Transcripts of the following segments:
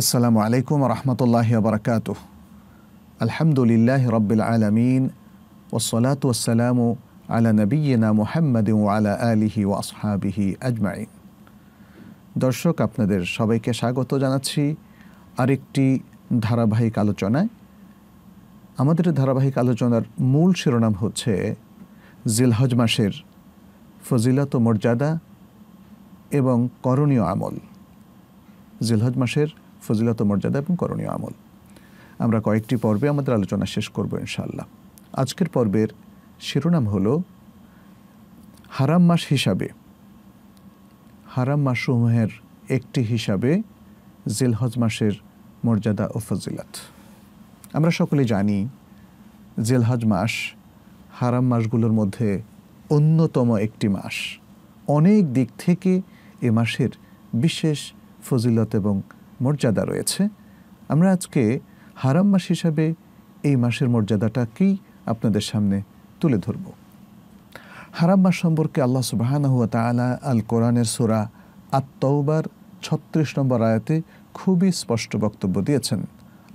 আসসালামু আলাইকুম রহমতুল্লাহ বরকাত আলহামদুলিল্লাহ রবিল আলমিন ওসলাত ওসালামু আলা নবীনা মোহাম্মদ আলা আলিহি ওয়াসহাবিহি আসহাবিহি আজমাইন দর্শক আপনাদের সবাইকে স্বাগত জানাচ্ছি আরেকটি ধারাবাহিক আলোচনায় আমাদের ধারাবাহিক আলোচনার মূল শিরোনাম হচ্ছে জিলহজ মাসের ফজিলত মর্যাদা এবং করণীয় আমল জিলহজ মাসের ফজিলত মর্যাদা এবং করণীয় আমল আমরা কয়েকটি পর্বে আমাদের আলোচনা শেষ করব ইনশাল্লাহ আজকের পর্বের শিরোনাম হল হারাম মাস হিসাবে হারাম মাসসমূহের একটি হিসাবে জেলহজ মাসের মর্যাদা ও ফজিলত আমরা সকলে জানি জেলহজ মাস হারাম মাসগুলোর মধ্যে অন্যতম একটি মাস অনেক দিক থেকে এ মাসের বিশেষ ফজিলত এবং মর্যাদা রয়েছে আমরা আজকে হারাম মাস হিসাবে এই মাসের মর্যাদাটাকেই আপনাদের সামনে তুলে ধরব হারাম মাস সম্পর্কে আল্লাহ সুবাহ আল কোরআনের সোরা আত্মবার ছত্রিশ নম্বর আয়াতে খুবই স্পষ্ট বক্তব্য দিয়েছেন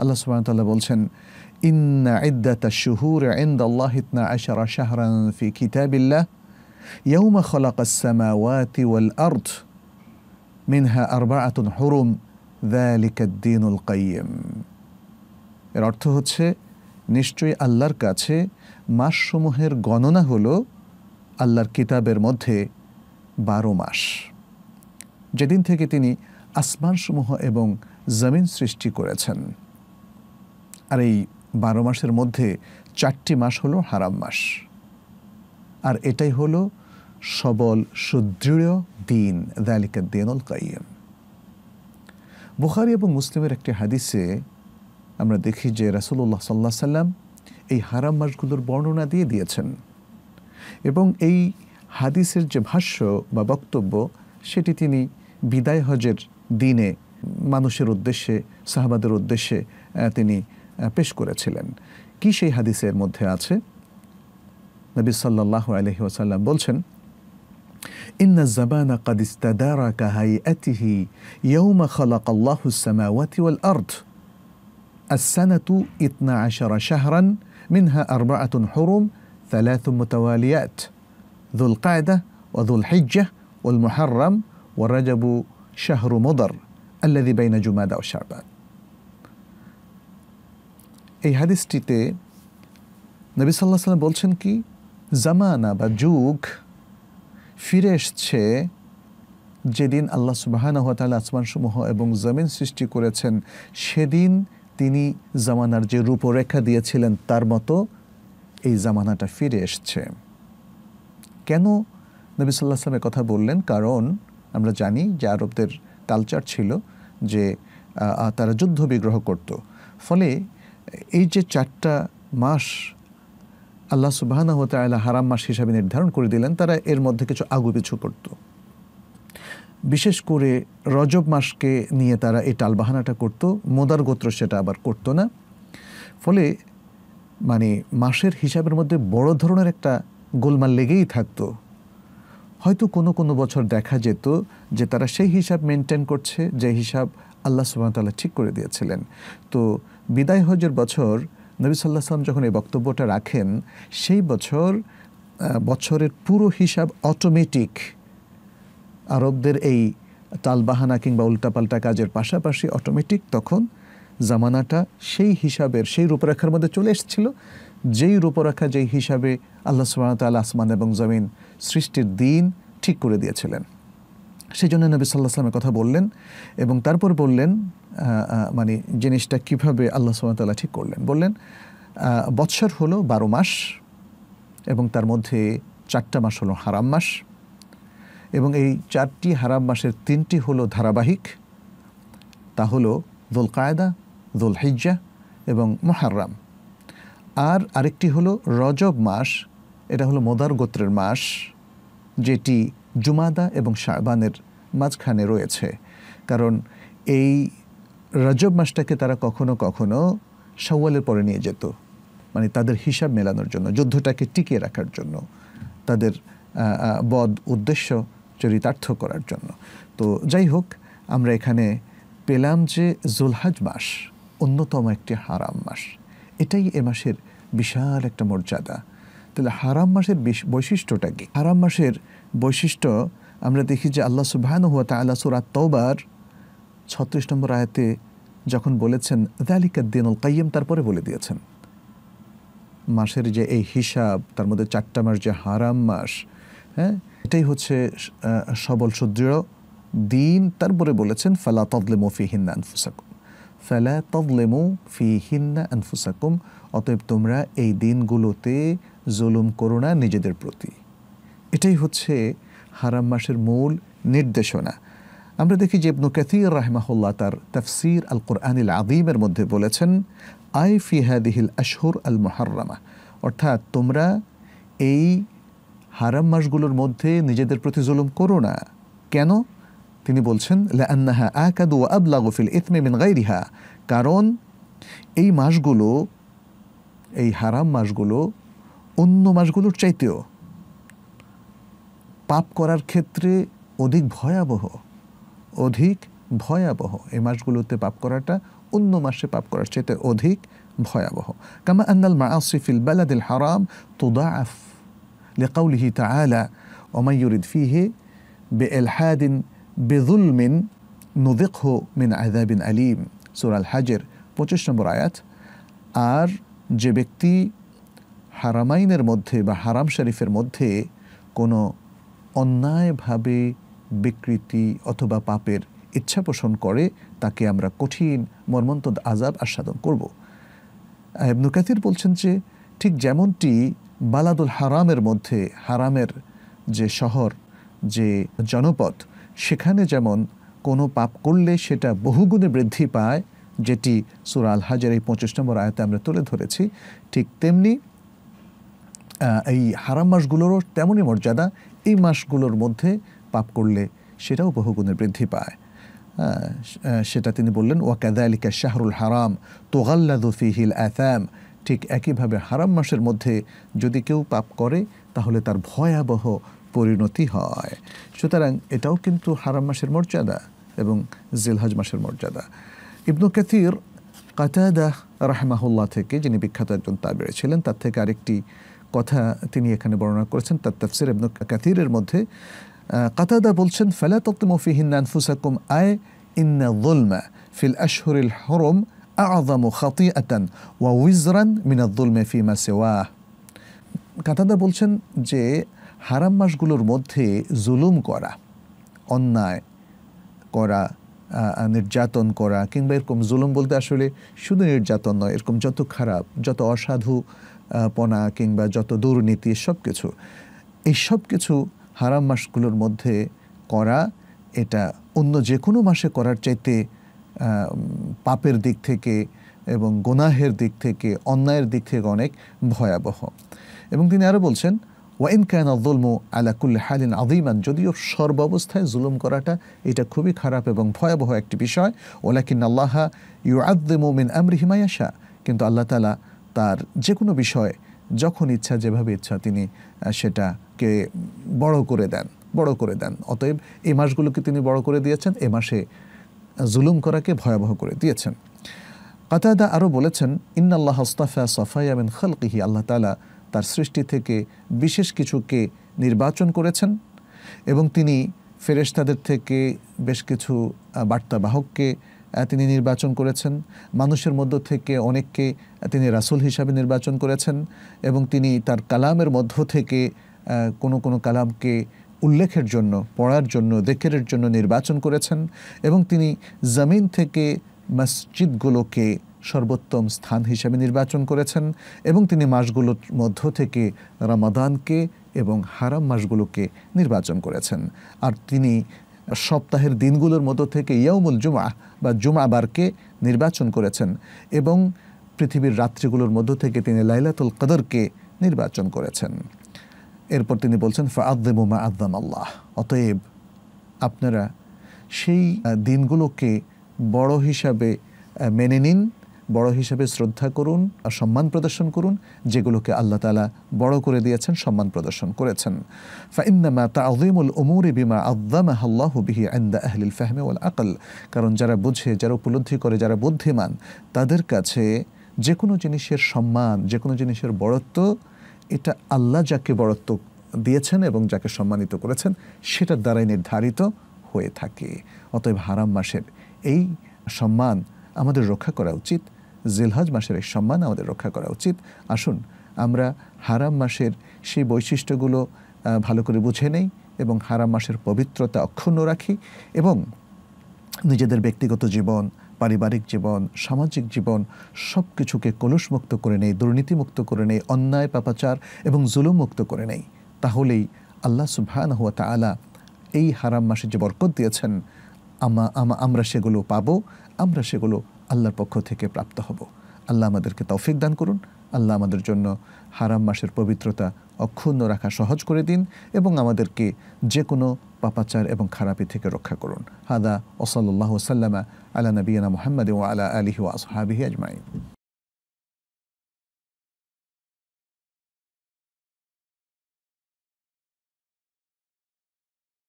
আল্লাহ সুবাহ তাল্লাহ বলছেন ইন্না ইদ্দাতা শুহুর ইন্দ আল্লাহ ইতনা ফি দ্যালিকাদ্দিনুল কাইম এর অর্থ হচ্ছে নিশ্চয়ই আল্লাহর কাছে মাসসমূহের গণনা হল আল্লাহর কিতাবের মধ্যে বারো মাস যেদিন থেকে তিনি আসমানসমূহ এবং জমিন সৃষ্টি করেছেন আর এই বারো মাসের মধ্যে চারটি মাস হল হারাম মাস আর এটাই হল সবল সুদৃঢ় দিন দ্যালিকা দিনুল কাইম বুখারি এবং মুসলিমের একটি হাদিসে আমরা দেখি যে রাসুল্লাহ সাল্লাহ সাল্লাম এই হারাম মাসগুলোর বর্ণনা দিয়ে দিয়েছেন এবং এই হাদিসের যে ভাষ্য বা বক্তব্য সেটি তিনি বিদায় হজের দিনে মানুষের উদ্দেশ্যে সাহাবাদের উদ্দেশ্যে তিনি পেশ করেছিলেন কি সেই হাদিসের মধ্যে আছে নবী সাল্লাহ আলহি ওসাল্লাম বলছেন إن الزمان قد استدار كهيئته يوم خلق الله السماوات والأرض السنة 12 شهرا منها أربعة حرم ثلاث متواليات ذو القعدة وذو الحجة والمحرم والرجب شهر مضر الذي بين جمادى وشعبان এই হাদিসটিতে নবী সাল্লাহ সাল্লাম বলছেন কি জামানা বা যুগ ফিরে এসছে যেদিন আল্লাহ সুবাহানহতাল আসমানসমূহ এবং জমিন সৃষ্টি করেছেন সেদিন তিনি জামানার যে রূপরেখা দিয়েছিলেন তার মতো এই জামানাটা ফিরে এসছে কেন নবী সাল্লাহ সালামের কথা বললেন কারণ আমরা জানি যে আরবদের কালচার ছিল যে তারা যুদ্ধ বিগ্রহ করত ফলে এই যে চারটা মাস আল্লাহ হতে আয়লা হারাম মাস হিসাবে নির্ধারণ করে দিলেন তারা এর মধ্যে কিছু আগুপিছু করত বিশেষ করে রজব মাসকে নিয়ে তারা এই টালবাহানাটা করত মোদার গোত্র সেটা আবার করতো না ফলে মানে মাসের হিসাবের মধ্যে বড় ধরনের একটা গোলমাল লেগেই থাকতো হয়তো কোনো কোনো বছর দেখা যেত যে তারা সেই হিসাব মেনটেন করছে যে হিসাব আল্লাহ সুবাহতাল্লাহ ঠিক করে দিয়েছিলেন তো বিদায় হজের বছর নবী সাল্লাহ সাল্লাম যখন এই বক্তব্যটা রাখেন সেই বছর বছরের পুরো হিসাব অটোমেটিক আরবদের এই তালবাহানা কিংবা উল্টাপাল্টা কাজের পাশাপাশি অটোমেটিক তখন জামানাটা সেই হিসাবের সেই রূপরেখার মধ্যে চলে এসেছিল যেই রূপরেখা যেই হিসাবে আল্লাহ সুবাহতাল আসমান এবং জমিন সৃষ্টির দিন ঠিক করে দিয়েছিলেন সেই জন্য নবী সাল্লাহ আসলামের কথা বললেন এবং তারপর বললেন মানে জিনিসটা কিভাবে আল্লাহ সুমতাল্লাহ ঠিক করলেন বললেন বৎসর হলো বারো মাস এবং তার মধ্যে চারটা মাস হলো হারাম মাস এবং এই চারটি হারাম মাসের তিনটি হলো ধারাবাহিক তা হলো দোল কায়দা দোল হিজ্জা এবং মহারাম আর আরেকটি হলো রজব মাস এটা হলো মোদার গোত্রের মাস যেটি জুমাদা এবং শাহবানের মাঝখানে রয়েছে কারণ এই রজব মাসটাকে তারা কখনো কখনো সওয়ালের পরে নিয়ে যেত মানে তাদের হিসাব মেলানোর জন্য যুদ্ধটাকে টিকিয়ে রাখার জন্য তাদের বদ উদ্দেশ্য চরিতার্থ করার জন্য তো যাই হোক আমরা এখানে পেলাম যে জুলহাজ মাস অন্যতম একটি হারাম মাস এটাই এ মাসের বিশাল একটা মর্যাদা তাহলে হারাম মাসের বৈশিষ্ট্যটা কি হারাম মাসের বৈশিষ্ট্য আমরা দেখি যে আল্লাহ সুবাহান হুয়া তাল্লা সুরাত তৌবার ছত্রিশ নম্বর আয়াতে যখন বলেছেন দ্যালিকা দিনুল কাইম তারপরে বলে দিয়েছেন মাসের যে এই হিসাব তার মধ্যে চারটা মাস যে হারাম মাস হ্যাঁ এটাই হচ্ছে সবল সুদৃঢ় দিন তারপরে বলেছেন ফালা তদলেমো ফি হিন্না আনফুসাকুম ফালা তদলেমো ফি হিন্না আনফুসাকুম অতএব তোমরা এই দিনগুলোতে জুলুম করো না নিজেদের প্রতি এটাই হচ্ছে হারাম মাসের মূল নির্দেশনা আমরা দেখি যে ইবনু কাতির রাহমাহুল্লাহ তার তফসির আল কোরআন আদিমের মধ্যে বলেছেন আই ফিহাদিহিল আশহর আল মুহাররামা অর্থাৎ তোমরা এই হারাম মাসগুলোর মধ্যে নিজেদের প্রতি জুলুম করো না কেন তিনি বলছেন লান্নাহা আকাদু আবলা গফিল ইতমে মিন গাইরিহা কারণ এই মাসগুলো এই হারাম মাসগুলো অন্য মাসগুলোর চাইতেও পাপ করার ক্ষেত্রে অধিক ভয়াবহ অধিক ভয়াবহ এই মাসগুলোতে পাপ করাটা অন্য মাসে পাপ করার চাইতে অধিক ভয়াবহ কামা আন্নাল মাআসি ফিল বালাদিল হারাম তুদাআফ لقوله تعالى ومن يرد فيه بإلحاد بظلم نذقه من عذاب أليم সুরাল হাজের পঁচিশ নম্বর আয়াত আর যে ব্যক্তি হারামাইনের মধ্যে বা হারাম শরীফের মধ্যে কোনো অন্যায়ভাবে বিকৃতি অথবা পাপের ইচ্ছা পোষণ করে তাকে আমরা কঠিন মর্মন্তদ আজাব আস্বাদন করব এবনু কাতির বলছেন যে ঠিক যেমনটি বালাদুল হারামের মধ্যে হারামের যে শহর যে জনপদ সেখানে যেমন কোনো পাপ করলে সেটা বহুগুণে বৃদ্ধি পায় যেটি সুরাল হাজার এই পঁচিশ নম্বর আয়তে আমরা তুলে ধরেছি ঠিক তেমনি এই হারাম মাসগুলোরও তেমনই মর্যাদা এই মাসগুলোর মধ্যে পাপ করলে সেটাও বহুগুণে বৃদ্ধি পায় হ্যাঁ, সেটা তিনি বললেন ওয়াকাদালিকা শাহরুল হারাম তোগাল্লাদুফিহিল আথাম ঠিক একইভাবে হারাম মাসের মধ্যে যদি কেউ পাপ করে তাহলে তার ভয়াবহ পরিণতি হয় সুতরাং এটাও কিন্তু হারাম মাসের মর্যাদা এবং জিলহাজ মাসের মর্যাদা ইবনু কাতির কাতাদা রাহমাহুল্লাহ থেকে যিনি বিখ্যাত একজন তা ছিলেন তার থেকে আরেকটি কথা তিনি এখানে বর্ণনা করেছেন তার তফসির ইবনু কাতিরের মধ্যে কাতাদা বলছেন ফেলা তত্মফিহিন আনফুসাকুম আয় ইন্না জুলমা ফিল আশহরিল হরম আদাম খাতি আতান ওয়া উইজরান ফি মা সেওয়া কাতাদা বলছেন যে হারাম মাসগুলোর মধ্যে জুলুম করা অন্যায় করা নির্যাতন করা কিংবা এরকম জুলুম বলতে আসলে শুধু নির্যাতন নয় এরকম যত খারাপ যত অসাধু পনা কিংবা যত দুর্নীতি সব কিছু এই সব কিছু হারাম মাসগুলোর মধ্যে করা এটা অন্য যে কোনো মাসে করার চাইতে পাপের দিক থেকে এবং গোনাহের দিক থেকে অন্যায়ের দিক থেকে অনেক ভয়াবহ এবং তিনি আরও বলছেন ওয়াইন কায়ন আলা আলাকুল্লা হালিন আদিমান যদিও সর্বাবস্থায় জুলুম করাটা এটা খুবই খারাপ এবং ভয়াবহ একটি বিষয় ওলাকিন আল্লাহা ইউ আদ্দিমোমিন আমরি হিমায়াশা কিন্তু আল্লাহ তালা তার যে কোনো বিষয় যখন ইচ্ছা যেভাবে ইচ্ছা তিনি সেটা কে বড় করে দেন বড় করে দেন অতএব এই মাসগুলোকে তিনি বড় করে দিয়েছেন এ মাসে জুলুম করাকে ভয়াবহ করে দিয়েছেন কাতাদা আরও বলেছেন ইন্নাল্লাহ হস্তাফা আমিন খালকিহি আল্লাহ তালা তার সৃষ্টি থেকে বিশেষ কিছুকে নির্বাচন করেছেন এবং তিনি ফেরেশতাদের থেকে বেশ কিছু বার্তাবাহককে তিনি নির্বাচন করেছেন মানুষের মধ্য থেকে অনেককে তিনি রাসুল হিসাবে নির্বাচন করেছেন এবং তিনি তার কালামের মধ্য থেকে কোনো কোনো কালামকে উল্লেখের জন্য পড়ার জন্য দেখেরের জন্য নির্বাচন করেছেন এবং তিনি জমিন থেকে মসজিদগুলোকে সর্বোত্তম স্থান হিসেবে নির্বাচন করেছেন এবং তিনি মাসগুলোর মধ্য থেকে রামাদানকে এবং হারাম মাসগুলোকে নির্বাচন করেছেন আর তিনি সপ্তাহের দিনগুলোর মধ্য থেকে ইয়ামুল জুমা বা জুমাবারকে নির্বাচন করেছেন এবং পৃথিবীর রাত্রিগুলোর মধ্য থেকে তিনি লাইলাতুল কদরকে নির্বাচন করেছেন এরপর তিনি বলছেন ফাআদ্দেবু মা আল্লাহ অতএব আপনারা সেই দিনগুলোকে বড় হিসাবে মেনে নিন বড় হিসাবে শ্রদ্ধা করুন আর সম্মান প্রদর্শন করুন যেগুলোকে আল্লাহ তালা বড় করে দিয়েছেন সম্মান প্রদর্শন করেছেন ফাইন্নামা তাউদ্দিমুল উমুর বিমা আদ্দাম আল্লাহ বিহি আন্দা আহলিল ফাহমে ওয়াল আকল কারণ যারা বুঝে যারা উপলব্ধি করে যারা বুদ্ধিমান তাদের কাছে যে কোনো জিনিসের সম্মান যে কোনো জিনিসের বড়ত্ব এটা আল্লাহ যাকে বরত্ব দিয়েছেন এবং যাকে সম্মানিত করেছেন সেটার দ্বারাই নির্ধারিত হয়ে থাকে অতএব হারাম মাসের এই সম্মান আমাদের রক্ষা করা উচিত জেলহাজ মাসের এই সম্মান আমাদের রক্ষা করা উচিত আসুন আমরা হারাম মাসের সেই বৈশিষ্ট্যগুলো ভালো করে বুঝে নেই এবং হারাম মাসের পবিত্রতা অক্ষুণ্ণ রাখি এবং নিজেদের ব্যক্তিগত জীবন পারিবারিক জীবন সামাজিক জীবন সব কিছুকে কলুষমুক্ত করে নেই দুর্নীতিমুক্ত করে নেই অন্যায় পাপাচার এবং জুলুম মুক্ত করে নেই তাহলেই আল্লাহ সুভান হুয়া তালা এই হারাম মাসে যে বরকত দিয়েছেন আমা আমরা সেগুলো পাবো আমরা সেগুলো আল্লাহর পক্ষ থেকে প্রাপ্ত হব আল্লাহ আমাদেরকে তৌফিক দান করুন আল্লাহ আমাদের জন্য হারাম মাসের পবিত্রতা অক্ষুণ্ণ রাখা সহজ করে দিন এবং আমাদেরকে যে কোনো পাপাচার এবং খারাপি থেকে রক্ষা করুন হাদা ওসল্লাহ সাল্লামা আলা নবীনা মোহাম্মদ ও আলা আলহি ওয়াসহাবিহি আজমাইন